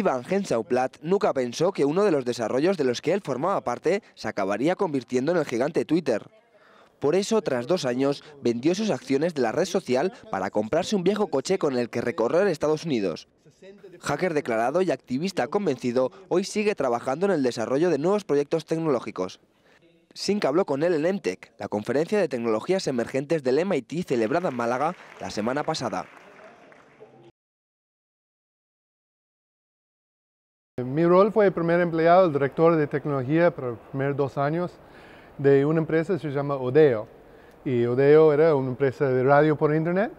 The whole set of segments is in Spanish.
Ivan Hensauplat nunca pensó que uno de los desarrollos de los que él formaba parte se acabaría convirtiendo en el gigante Twitter. Por eso, tras dos años, vendió sus acciones de la red social para comprarse un viejo coche con el que recorrer Estados Unidos. Hacker declarado y activista convencido, hoy sigue trabajando en el desarrollo de nuevos proyectos tecnológicos. Sink habló con él en Mtec, la conferencia de tecnologías emergentes del MIT celebrada en Málaga la semana pasada. Mi rol fue el primer empleado, el director de tecnología por los primeros dos años de una empresa que se llama Odeo. Y Odeo era una empresa de radio por internet.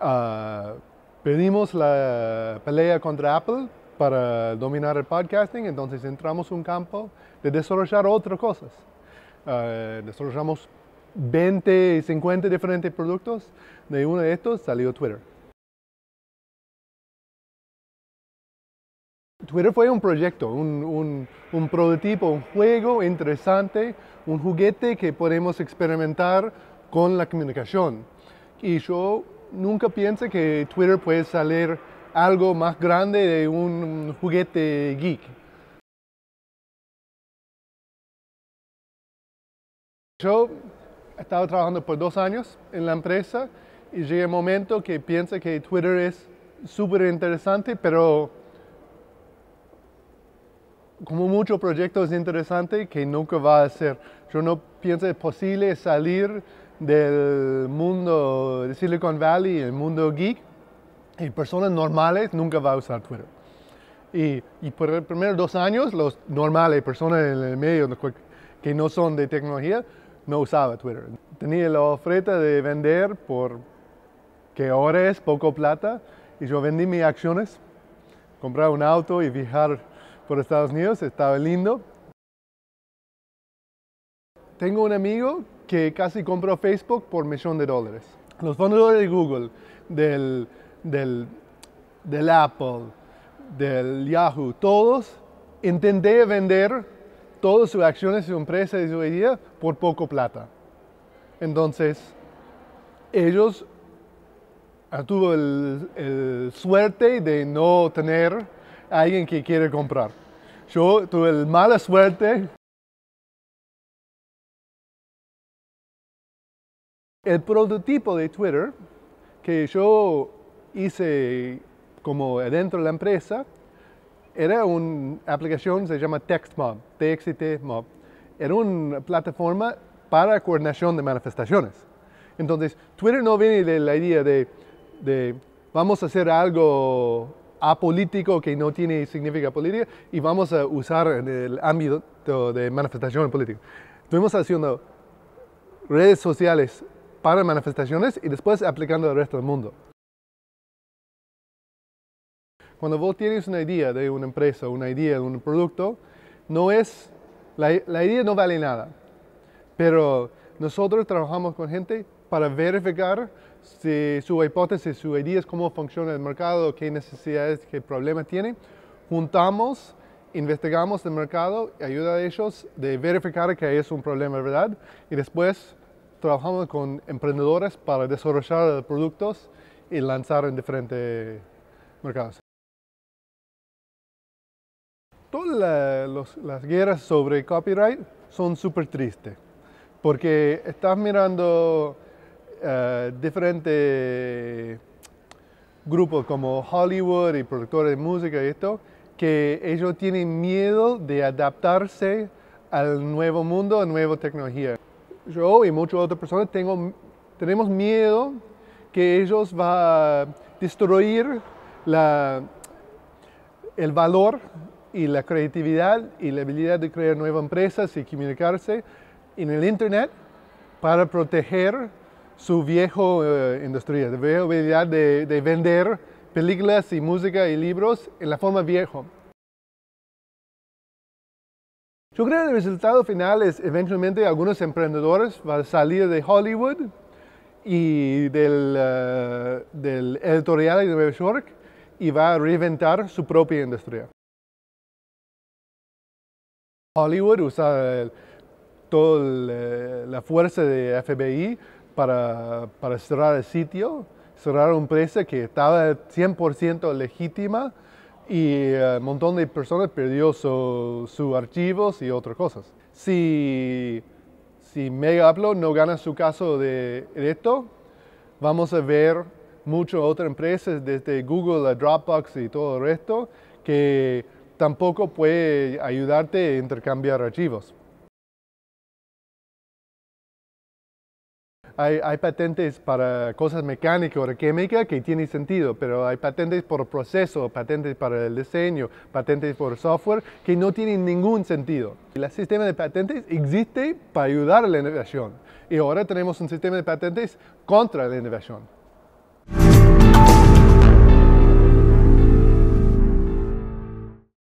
Ah, perdimos la pelea contra Apple para dominar el podcasting, entonces entramos en un campo de desarrollar otras cosas. Ah, desarrollamos 20, 50 diferentes productos. De uno de estos salió Twitter. Twitter fue un proyecto, un, prototipo, un juego interesante, un juguete que podemos experimentar con la comunicación. Y yo nunca pensé que Twitter puede salir algo más grande de un juguete geek. Yo estaba trabajando por dos años en la empresa y llegó un momento que pienso que Twitter es súper interesante, pero como muchos proyectos interesantes que nunca va a ser. Yo no pienso es posible salir del mundo de Silicon Valley, el mundo geek, y personas normales nunca va a usar Twitter. Y, y por los primeros dos años, los normales, personas en el medio que no son de tecnología, no usaba Twitter. Tenía la oferta de vender por que ahora es poco plata, y yo vendí mis acciones, comprar un auto y viajar por Estados Unidos, estaba lindo. Tengo un amigo que casi compró Facebook por millón de dólares. Los fundadores de Google, del, del, del Apple, del Yahoo, todos intenté vender todas sus acciones, su empresa y su idea por poco plata. Entonces, ellos ah, tuvo el, el, suerte de no tener a alguien que quiere comprar. Yo tuve mala suerte. El prototipo de Twitter que yo hice como dentro de la empresa era una aplicación se llama TextMob, Mob. Era una plataforma para coordinación de manifestaciones. Entonces, Twitter no viene de la idea de vamos a hacer algo apolítico que no tiene significado político y vamos a usar en el ámbito de manifestación política. Estuvimos haciendo redes sociales para manifestaciones y después aplicando al resto del mundo. Cuando vos tienes una idea de una empresa, una idea de un producto, no es, la idea no vale nada, pero nosotros trabajamos con gente para verificar si su hipótesis, su idea es cómo funciona el mercado, qué necesidades, qué problemas tiene. Juntamos, investigamos el mercado, ayuda a ellos de verificar que es un problema, ¿verdad? Y después trabajamos con emprendedores para desarrollar productos y lanzar en diferentes mercados. Todas las guerras sobre copyright son súper tristes, porque estás mirando eh, diferentes grupos como Hollywood y productores de música y esto, que ellos tienen miedo de adaptarse al nuevo mundo, a nueva tecnología. Yo y muchas otras personas tengo, tenemos miedo que ellos van a destruir la, el valor y la creatividad y la habilidad de crear nuevas empresas y comunicarse en el Internet para proteger su viejo eh, industria, de habilidad de, vender películas y música y libros en la forma viejo. Yo creo que el resultado final es eventualmente algunos emprendedores van a salir de Hollywood y del, eh, editorial de Nueva York y va a reinventar su propia industria. Hollywood usa toda eh, la fuerza de FBI para, cerrar el sitio, cerrar una empresa que estaba 100% legítima y eh, un montón de personas perdió sus archivos y otras cosas. Si, si Mega Upload no gana su caso de, esto, vamos a ver muchas otras empresas, desde Google a Dropbox y todo el resto, que tampoco puede ayudarte a intercambiar archivos. Hay, patentes para cosas mecánicas o químicas que tienen sentido, pero hay patentes por proceso, patentes para el diseño, patentes por software que no tienen ningún sentido. El sistema de patentes existe para ayudar a la innovación y ahora tenemos un sistema de patentes contra la innovación.